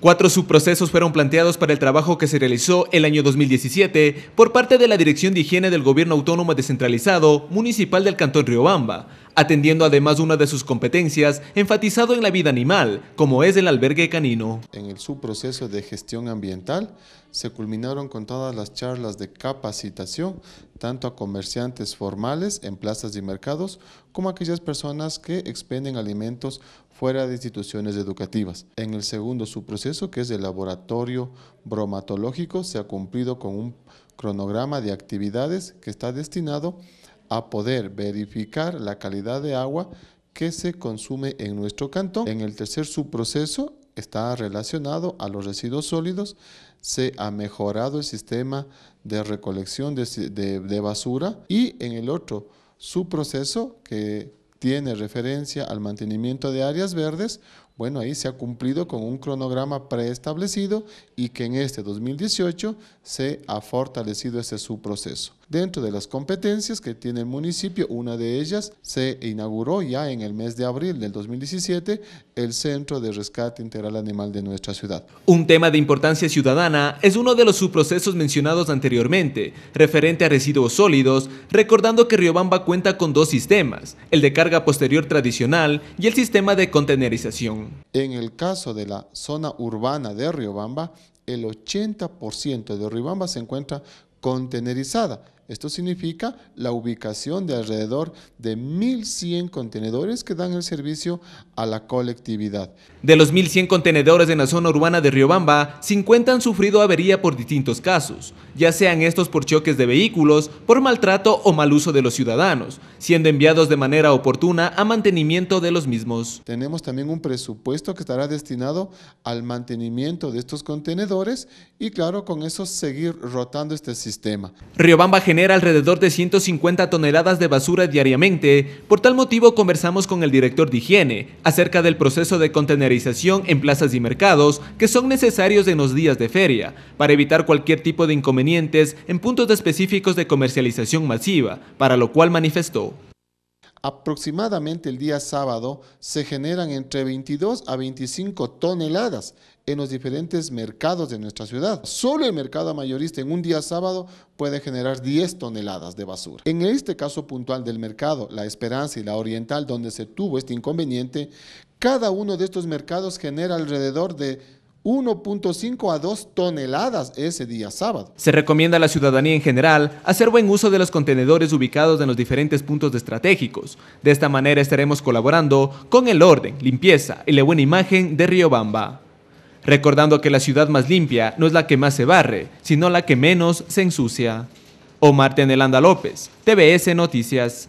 Cuatro subprocesos fueron planteados para el trabajo que se realizó el año 2017 por parte de la Dirección de Higiene del Gobierno Autónomo Descentralizado Municipal del Cantón Riobamba, atendiendo además una de sus competencias enfatizado en la vida animal, como es el albergue canino. En el subproceso de gestión ambiental se culminaron con todas las charlas de capacitación, tanto a comerciantes formales en plazas y mercados, como a aquellas personas que expenden alimentos fuera de instituciones educativas. En el segundo subproceso, que es el laboratorio bromatológico, se ha cumplido con un cronograma de actividades que está destinado a poder verificar la calidad de agua que se consume en nuestro cantón. En el tercer subproceso está relacionado a los residuos sólidos, se ha mejorado el sistema de recolección de, basura y en el otro subproceso que tiene referencia al mantenimiento de áreas verdes, bueno, ahí se ha cumplido con un cronograma preestablecido y que en este 2018 se ha fortalecido ese subproceso. Dentro de las competencias que tiene el municipio, una de ellas se inauguró ya en el mes de abril del 2017 el Centro de Rescate Integral Animal de nuestra ciudad. Un tema de importancia ciudadana es uno de los subprocesos mencionados anteriormente, referente a residuos sólidos, recordando que Riobamba cuenta con dos sistemas, el de carga posterior tradicional y el sistema de contenerización. En el caso de la zona urbana de Riobamba, el 80% de Riobamba se encuentra contenerizada esto significa la ubicación de alrededor de 1.100 contenedores que dan el servicio a la colectividad. De los 1.100 contenedores en la zona urbana de Riobamba, 50 han sufrido avería por distintos casos, ya sean estos por choques de vehículos, por maltrato o mal uso de los ciudadanos, siendo enviados de manera oportuna a mantenimiento de los mismos. Tenemos también un presupuesto que estará destinado al mantenimiento de estos contenedores y claro, con eso seguir rotando este sistema. Riobamba genera alrededor de 150 toneladas de basura diariamente. Por tal motivo conversamos con el director de higiene acerca del proceso de contenerización en plazas y mercados que son necesarios en los días de feria para evitar cualquier tipo de inconvenientes en puntos específicos de comercialización masiva, para lo cual manifestó. Aproximadamente el día sábado se generan entre 22 a 25 toneladas en los diferentes mercados de nuestra ciudad. Solo el mercado mayorista en un día sábado puede generar 10 toneladas de basura. En este caso puntual del mercado, La Esperanza y La Oriental, donde se tuvo este inconveniente, cada uno de estos mercados genera alrededor de 1.5 a 2 toneladas ese día sábado. Se recomienda a la ciudadanía en general hacer buen uso de los contenedores ubicados en los diferentes puntos estratégicos. De esta manera estaremos colaborando con el orden, limpieza y la buena imagen de Riobamba. Recordando que la ciudad más limpia no es la que más se barre, sino la que menos se ensucia. Omar Tenelanda López, TBS Noticias.